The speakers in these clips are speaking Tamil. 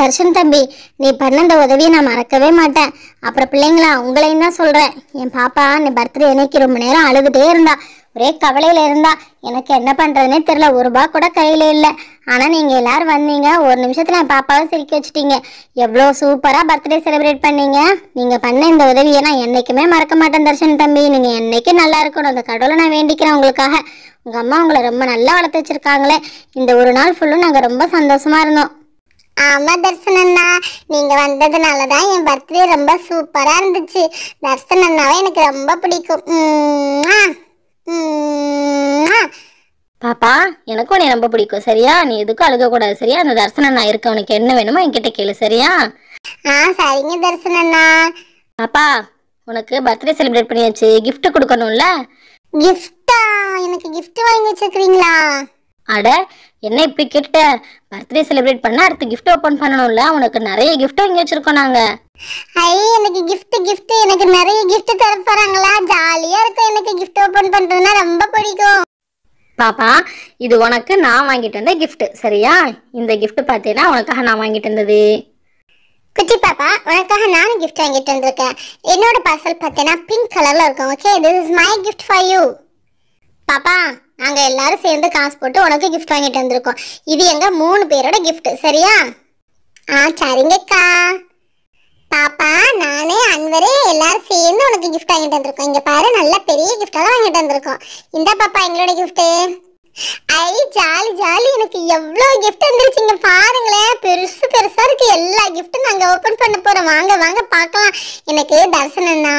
தர்ஷன் தம்பி நீ பண்ண இந்த உதவியை நான் மறக்கவே மாட்டேன் அப்புறம் பிள்ளைங்களா உங்களையும் தான் சொல்கிறேன் என் பாப்பா நீ பர்த்டே அன்னைக்கு ரொம்ப நேரம் அழுதுகிட்டே இருந்தா ஒரே கவலையில் இருந்தா எனக்கு என்ன பண்ணுறதுனே தெரில ஒரு ரூபா கூட கையில் இல்லை ஆனால் நீங்கள் எல்லோரும் வந்தீங்க ஒரு நிமிஷத்தில் என் பாப்பாவை சிரிக்க வச்சுட்டீங்க எவ்வளோ சூப்பராக பர்த்டே செலிப்ரேட் பண்ணீங்க நீங்கள் பண்ண இந்த உதவியை நான் என்றைக்குமே மறக்க மாட்டேன் தர்ஷன் தம்பி நீங்கள் என்றைக்கும் நல்லா இருக்கணும் அந்த கடவுளை நான் வேண்டிக்கிறேன் உங்களுக்காக உங்கள் அம்மா உங்களை ரொம்ப நல்லா வளர்த்து வச்சுருக்காங்களே இந்த ஒரு நாள் ஃபுல்லும் நாங்கள் ரொம்ப சந்தோஷமாக இருந்தோம் ஆமா தர்சனண்ணா நீங்க வந்ததுனால தான் என் பர்த்டே ரொம்ப சூப்பரா இருந்துச்சு தர்சனண்ணாவை எனக்கு ரொம்ப பிடிக்கும் பாப்பா எனக்கும் உன்னை ரொம்ப பிடிக்கும் சரியா நீ எதுக்கும் அழுகக்கூடாது சரியா அந்த தரிசனம் நான் இருக்க உனக்கு என்ன வேணுமோ என்கிட்ட கேளு சரியா ஆ சரிங்க தர்சனண்ணா பாப்பா உனக்கு பர்த்டே செலிப்ரேட் பண்ணியாச்சு கிஃப்ட் கொடுக்கணும்ல கிஃப்டா எனக்கு கிஃப்ட் வாங்கி வச்சிருக்கீங்களா அட என்ன இப்படி கேட்ட பர்த்டே செலிப்ரேட் பண்ணா அடுத்து கிஃப்ட் ஓபன் பண்ணணும்ல உனக்கு நிறைய கிஃப்ட் வாங்கி வச்சிருக்கோம் நாங்க ஐ எனக்கு கிஃப்ட் கிஃப்ட் எனக்கு நிறைய கிஃப்ட் தர போறாங்களா ஜாலியா இருக்கும் எனக்கு கிஃப்ட் ஓபன் பண்றதுனா ரொம்ப பிடிக்கும் பாப்பா இது உனக்கு நான் வாங்கிட்டு வந்த கிஃப்ட் சரியா இந்த கிஃப்ட் பார்த்தீங்கன்னா உனக்காக நான் வாங்கிட்டு வந்தது குட்டி பாப்பா உனக்காக நானும் கிஃப்ட் வாங்கிட்டு வந்திருக்கேன் என்னோட பார்சல் பார்த்தீங்கன்னா பிங்க் கலரில் இருக்கும் okay this is my gift for you பாப்பா நாங்கள் எல்லாரும் சேர்ந்து காசு போட்டு உனக்கு கிஃப்ட் வாங்கிட்டு வந்திருக்கோம் இது எங்கள் மூணு பேரோட கிஃப்ட் சரியா ஆ சரிங்கக்கா பாப்பா நானே அன்வரே எல்லாரும் சேர்ந்து உனக்கு கிஃப்ட் வாங்கிட்டு வந்திருக்கோம் இங்க பாரு நல்ல பெரிய கிஃப்டெல்லாம் வாங்கிட்டு வந்திருக்கோம் இந்த பாப்பா எங்களோட கிஃப்ட்டு ஐ ஜாலி ஜாலி எனக்கு எவ்வளோ கிஃப்ட் வந்துருச்சுங்க பாருங்களேன் பெருசு பெருசாக இருக்குது எல்லா கிஃப்ட்டும் நாங்கள் ஓப்பன் பண்ண போகிறோம் வாங்க வாங்க பார்க்கலாம் எனக்கு தர்சனண்ணா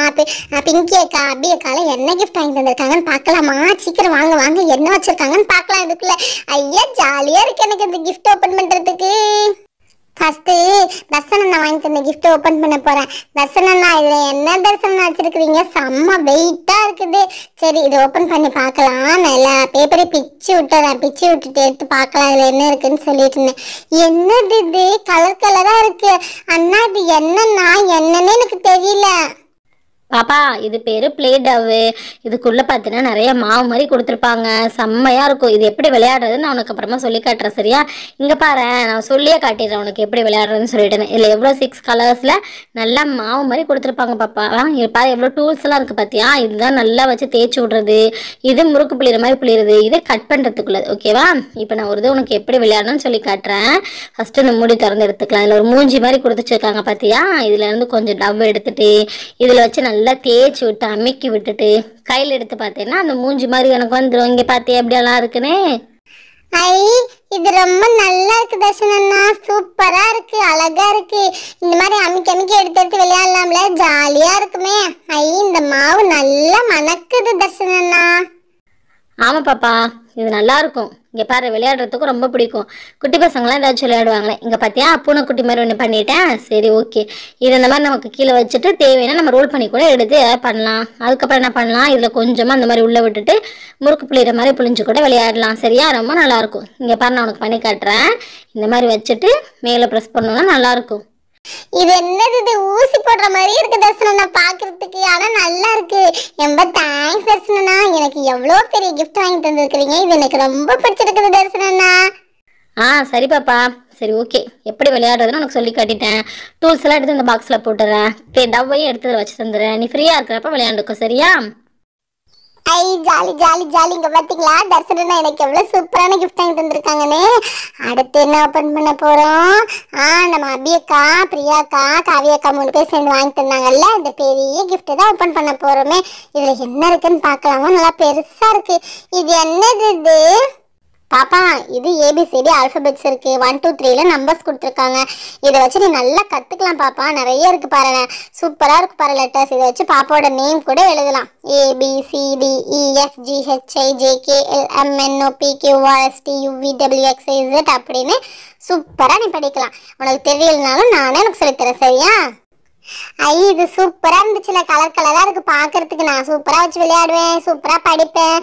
பிங்கி அக்கா அபி அக்காலாம் என்ன கிஃப்ட் வாங்கி தந்திருக்காங்கன்னு பார்க்கலாமா சீக்கிரம் வாங்க வாங்க என்ன வச்சுருக்காங்கன்னு பார்க்கலாம் இதுக்குள்ளே ஐயா ஜாலியாக இருக்குது எனக்கு இந்த கிஃப்ட் ஓப்பன் பண்ணுறதுக்கு ஃபஸ்ட்டு தர்சனம் நான் வாங்கிட்டு தந்த கிஃப்ட் ஓப்பன் பண்ண போகிறேன் தர்சனம்னா இதில் என்ன தர்சனம் வச்சுருக்குறீங்க செம்ம வெயிட்டாக இருக்குது சரி இது ஓப்பன் பண்ணி பார்க்கலாம் நான் எல்லா பேப்பரையும் பிச்சு விட்டுறேன் பிச்சு விட்டுட்டு எடுத்து பார்க்கலாம் இதில் என்ன இருக்குன்னு சொல்லிட்டு இருந்தேன் என்னது இது கலர் கலராக இருக்குது அண்ணா இது என்னன்னா என்னன்னு எனக்கு தெரியல பாப்பா இது பேர் பிளே டவ்வு இதுக்குள்ளே பார்த்தீங்கன்னா நிறைய மாவு மாதிரி கொடுத்துருப்பாங்க செம்மையாக இருக்கும் இது எப்படி விளையாடுறதுன்னு நான் உனக்கு அப்புறமா சொல்லி காட்டுறேன் சரியா இங்கே பாரு நான் சொல்லியே காட்டிடுறேன் உனக்கு எப்படி விளையாடுறதுன்னு சொல்லிட்டேன் இதில் எவ்வளோ சிக்ஸ் கலர்ஸில் நல்லா மாவு மாதிரி கொடுத்துருப்பாங்க பாப்பா பாரு எவ்வளோ டூல்ஸ்லாம் இருக்குது பார்த்தியா இதுதான் நல்லா வச்சு தேய்ச்சி விடுறது இது முறுக்கு புளியிற மாதிரி புளிகிறது இது கட் பண்றதுக்குள்ளது ஓகேவா இப்போ நான் ஒரு இது உனக்கு எப்படி விளையாடணும்னு சொல்லி காட்டுறேன் ஃபஸ்ட்டு இந்த மூடி திறந்து எடுத்துக்கலாம் இதில் ஒரு மூஞ்சி மாதிரி கொடுத்துச்சிருக்காங்க பார்த்தியா இதுல இருந்து கொஞ்சம் டவ் எடுத்துகிட்டு இதில் வச்சு நல்லா நல்லா தேய்ச்சி விட்டு அமைக்கி விட்டுட்டு கையில் எடுத்து பார்த்தேன்னா அந்த மூஞ்சி மாதிரி எனக்கு வந்துடும் இங்கே பார்த்தே எப்படியெல்லாம் இருக்குன்னு ஐ இது ரொம்ப நல்லா இருக்கு தர்ஷனா சூப்பரா இருக்கு அழகா இருக்கு இந்த மாதிரி அமைக்க அமைக்க எடுத்து எடுத்து விளையாடலாம்ல ஜாலியா இருக்குமே ஐ இந்த மாவு நல்லா மணக்குது தர்ஷனா ஆமா பாப்பா இது நல்லா இருக்கும் இங்கே பாரு விளையாடுறதுக்கும் ரொம்ப பிடிக்கும் குட்டி பசங்களாம் ஏதாச்சும் விளையாடுவாங்களே இங்கே பார்த்தியா பூனை குட்டி மாதிரி ஒன்று பண்ணிட்டேன் சரி ஓகே இது இந்த மாதிரி நமக்கு கீழே வச்சுட்டு தேவையான நம்ம ரோல் பண்ணி கூட எடுத்து பண்ணலாம் அதுக்கப்புறம் என்ன பண்ணலாம் இதில் கொஞ்சமாக அந்த மாதிரி உள்ளே விட்டுட்டு முறுக்கு புளிகிற மாதிரி புளிஞ்சு கூட விளையாடலாம் சரியா ரொம்ப நல்லாயிருக்கும் இங்கே பாரு நான் உனக்கு பண்ணி காட்டுறேன் இந்த மாதிரி வச்சுட்டு மேலே ப்ரெஸ் பண்ணோன்னா நல்லாயிருக்கும் இது என்னது இது ஊசி போடுற மாதிரி இருக்கு தர்சனண்ணா பாக்குறதுக்கு ஆனா நல்லா இருக்கு ரொம்ப தேங்க்ஸ் தர்சனண்ணா எனக்கு எவ்வளோ பெரிய கிஃப்ட் வாங்கி தந்திருக்கிறீங்க இது எனக்கு ரொம்ப பிடிச்சிருக்குது தர்சனண்ணா ஆ சரி பாப்பா சரி ஓகே எப்படி விளையாடுறதுன்னு உனக்கு சொல்லி காட்டிட்டேன் டூல்ஸ் எல்லாம் எடுத்து இந்த பாக்ஸில் போட்டுறேன் டவ்வையும் எடுத்து வச்சு தந்துடுறேன் நீ ஃப்ரீயாக இருக்கிறப்ப விளையாண்டுக்கோ சரியா ஐ ஜாலி ஜாலி ஜாலி இங்கே பார்த்தீங்களா தர்சனா எனக்கு எவ்வளோ சூப்பரான கிஃப்ட் வாங்கி தந்திருக்காங்கன்னு அடுத்து என்ன ஓப்பன் பண்ண போகிறோம் ஆ நம்ம அபியக்கா பிரியாக்கா காவியக்கா மூணு பேர் சேர்ந்து வாங்கி தந்தாங்கல்ல இந்த பெரிய கிஃப்ட்டு தான் ஓப்பன் பண்ண போகிறோமே இதில் என்ன இருக்குன்னு பார்க்கலாமா நல்லா பெருசாக இருக்குது இது என்னது இது பாப்பா இது ஏபிசிடி ஆல்ஃபபெட்ஸ் இருக்கு ஒன் டூ த்ரீல நம்பர்ஸ் கொடுத்துருக்காங்க இதை வச்சு நீ நல்லா கற்றுக்கலாம் பாப்பா நிறைய இருக்கு பாருங்க சூப்பராக இருக்கு பாரு லெட்டர்ஸ் இதை வச்சு பாப்பாவோட நேம் கூட எழுதலாம் ஏபிசிடிஇஎஃப்ஜிஹெச்ஐஜேகேஎல்எம்என்ஓபிக்யூஆர்எஸ்டியூவிடபிள்யூஎக்ஸ்ஐஇசட் e அப்படின்னு சூப்பராக நீ படிக்கலாம் உனக்கு தெரியலனாலும் நானே உனக்கு சொல்லித்தரேன் சரியா ஐ இது சூப்பராக இருந்துச்சுல கலர் கலராக இருக்கு பாக்குறதுக்கு நான் சூப்பராக வச்சு விளையாடுவேன் சூப்பராக படிப்பேன்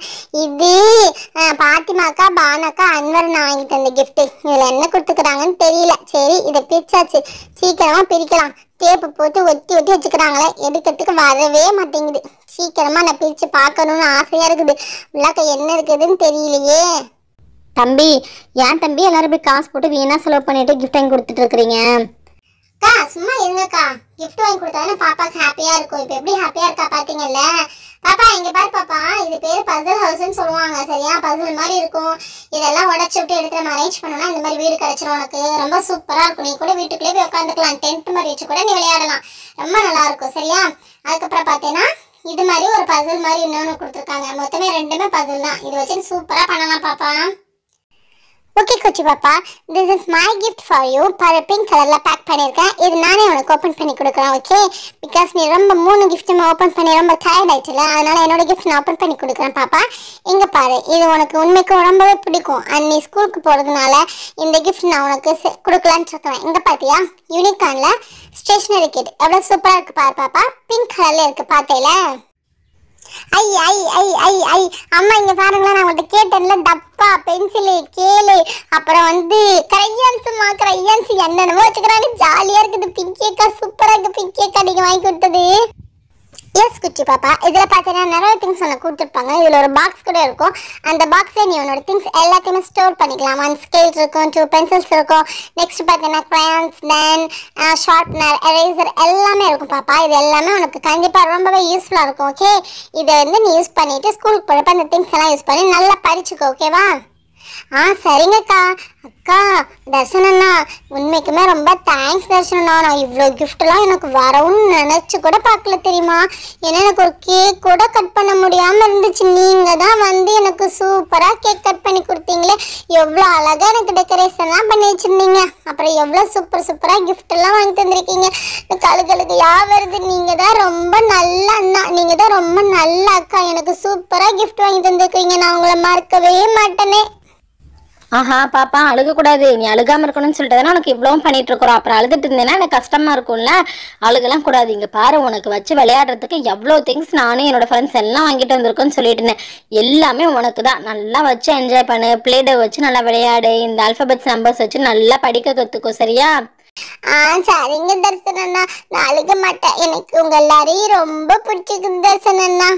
இது பாத்திமாக்கா பானாக்கா அன்வர் நான் வாங்கி தந்த கிஃப்ட்டு இதில் என்ன கொடுத்துக்கிறாங்கன்னு தெரியல சரி இதை பிரிச்சாச்சு சீக்கிரமா பிரிக்கலாம் டேப்பு போட்டு ஒட்டி ஒட்டி வச்சுக்கிறாங்களே எடுக்கிறதுக்கு வரவே மாட்டேங்குது சீக்கிரமா நான் பிரித்து பார்க்கணும்னு ஆசையாக இருக்குது உள்ளாக்க என்ன இருக்குதுன்னு தெரியலையே தம்பி ஏன் தம்பி எல்லாரும் போய் காசு போட்டு வீணாக செலவு பண்ணிட்டு கிஃப்ட் வாங்கி கொடுத்துட்டு இருக்கிறீங்க அக்கா சும்மா இருங்கக்கா கிஃப்ட் வாங்கி கொடுத்தாதானே பாப்பாக்கு ஹாப்பியா இருக்கும் இப்போ எப்படி ஹாப்பியா இருக்கா பாத்தீங்கல்ல பாப்பா இங்க பாரு பாப்பா இது பேர் பசில் ஹவுஸ்ன்னு சொல்லுவாங்க சரியா பசில் மாதிரி இருக்கும் இதெல்லாம் உடச்சு விட்டு எடுத்து நம்ம அரேஞ்ச் பண்ணோம்னா இந்த மாதிரி வீடு கிடைச்சிரும் உனக்கு ரொம்ப சூப்பரா இருக்கும் நீ கூட வீட்டுக்குள்ளே போய் உட்காந்துக்கலாம் டென்ட் மாதிரி வச்சு கூட நீ விளையாடலாம் ரொம்ப நல்லா இருக்கும் சரியா அதுக்கப்புறம் பார்த்தீங்கன்னா இது மாதிரி ஒரு பசில் மாதிரி இன்னொன்று கொடுத்துருக்காங்க மொத்தமே ரெண்டுமே பசில் தான் இது வச்சு சூப்பராக பண்ணலாம் பாப்பா ஓகே கொச்சி பாப்பா this is my gift for you பாரு பிங்க் கலரில் பேக் பண்ணியிருக்கேன் இது நானே உனக்கு ஓப்பன் பண்ணி கொடுக்குறேன் ஓகே பிகாஸ் நீ ரொம்ப மூணு நான் ஓப்பன் பண்ணி ரொம்ப டயர்ட் ஆயிடுச்சுல அதனால் என்னோட கிஃப்ட் நான் ஓப்பன் பண்ணி கொடுக்குறேன் பாப்பா இங்கே பாரு இது உனக்கு உண்மைக்கும் ரொம்பவே பிடிக்கும் அண்ட் நீ ஸ்கூலுக்கு போகிறதுனால இந்த கிஃப்ட் நான் உனக்கு கொடுக்கலான்னு இருக்கிறேன் இங்கே பார்த்தியா யூனிகானில் ஸ்டேஷ்னரி கிட் எவ்வளோ சூப்பராக இருக்குது பாரு பாப்பா பிங்க் கலரில் இருக்குது பார்த்தேல ஐ ஐ ஐ ஐ ஐ அம்மா இங்க பாருங்களேன் நான் உங்கள்ட்ட கேட்டேன்ல டப்பா பென்சிலு கேளு அப்புறம் வந்து கிரையான்ஸுமா கிரையான்ஸ் என்னென்னமோ வச்சுக்கிறாங்க ஜாலியா இருக்குது பிங்கி அக்கா சூப்பரா இருக்கு பிங்கி அக்கா நீங்க வாங்கி கொடுத்தது எஸ் குச்சி பாப்பா இதில் பார்த்தீங்கன்னா நிறைய திங்ஸ் ஒன்று கொடுத்துருப்பாங்க இதில் ஒரு பாக்ஸ் கூட இருக்கும் அந்த பாக்ஸில் நீ உன்னோட திங்ஸ் எல்லாத்தையுமே ஸ்டோர் பண்ணிக்கலாம் ஒன் ஸ்கேல் இருக்கும் டூ பென்சில்ஸ் இருக்கும் நெக்ஸ்ட் பார்த்தீங்கன்னா க்ரையான்ஸ் தென் ஷார்ப்னர் எரேசர் எல்லாமே இருக்கும் பாப்பா இது எல்லாமே உனக்கு கண்டிப்பாக ரொம்பவே யூஸ்ஃபுல்லாக இருக்கும் ஓகே இதை வந்து நீ யூஸ் பண்ணிவிட்டு ஸ்கூலுக்கு போகிறப்ப அந்த திங்ஸ் எல்லாம் யூஸ் பண்ணி நல்லா படிச்சுக்கோ ஓகேவா ஆ சரிங்கக்கா அக்கா தர்ஷனண்ணா உண்மைக்குமே ரொம்ப தேங்க்ஸ் தர்ஷனண்ணா நான் இவ்வளோ கிஃப்ட்லாம் எனக்கு வரவும்னு நினச்சி கூட பார்க்கல தெரியுமா ஏன்னா எனக்கு ஒரு கேக் கூட கட் பண்ண முடியாமல் இருந்துச்சு நீங்கள் தான் வந்து எனக்கு சூப்பராக கேக் கட் பண்ணி கொடுத்தீங்களே எவ்வளோ அழகாக எனக்கு டெக்கரேஷன்லாம் பண்ணி வச்சுருந்தீங்க அப்புறம் எவ்வளோ சூப்பர் சூப்பராக கிஃப்டெல்லாம் வாங்கி தந்திருக்கீங்க எனக்கு அழுகழுக்கு யா வருது நீங்கள் தான் ரொம்ப நல்ல அண்ணா நீங்கள் தான் ரொம்ப நல்ல அக்கா எனக்கு சூப்பராக கிஃப்ட் வாங்கி தந்திருக்கீங்க நான் உங்களை மறக்கவே மாட்டேனே ஆஹா பாப்பா அழுகக்கூடாது நீ அழுகாமல் இருக்கணும்னு சொல்லிட்டு உனக்கு இவ்வளோ பண்ணிட்டு இருக்கிறோம் அப்புறம் அழுதுட்டு இருந்தேன்னா எனக்கு கஷ்டமாக இருக்கும்ல அழுகலாம் கூடாது இங்கே பாரு உனக்கு வச்சு விளையாடுறதுக்கு எவ்வளோ திங்ஸ் நானும் என்னோட ஃப்ரெண்ட்ஸ் எல்லாம் வாங்கிட்டு வந்திருக்கோம்னு சொல்லிட்டு இருந்தேன் எல்லாமே உனக்கு தான் நல்லா வச்சு என்ஜாய் பண்ணு பிளேட வச்சு நல்லா விளையாடு இந்த அல்ஃபபெட்ஸ் நம்பர்ஸ் வச்சு நல்லா படிக்க கற்றுக்கோ சரியா ஆ சரிங்க தர்சனண்ணா நான் அழுக மாட்டேன் எனக்கு உங்க எல்லாரையும் ரொம்ப பிடிச்சிருக்கு தர்சனண்ணா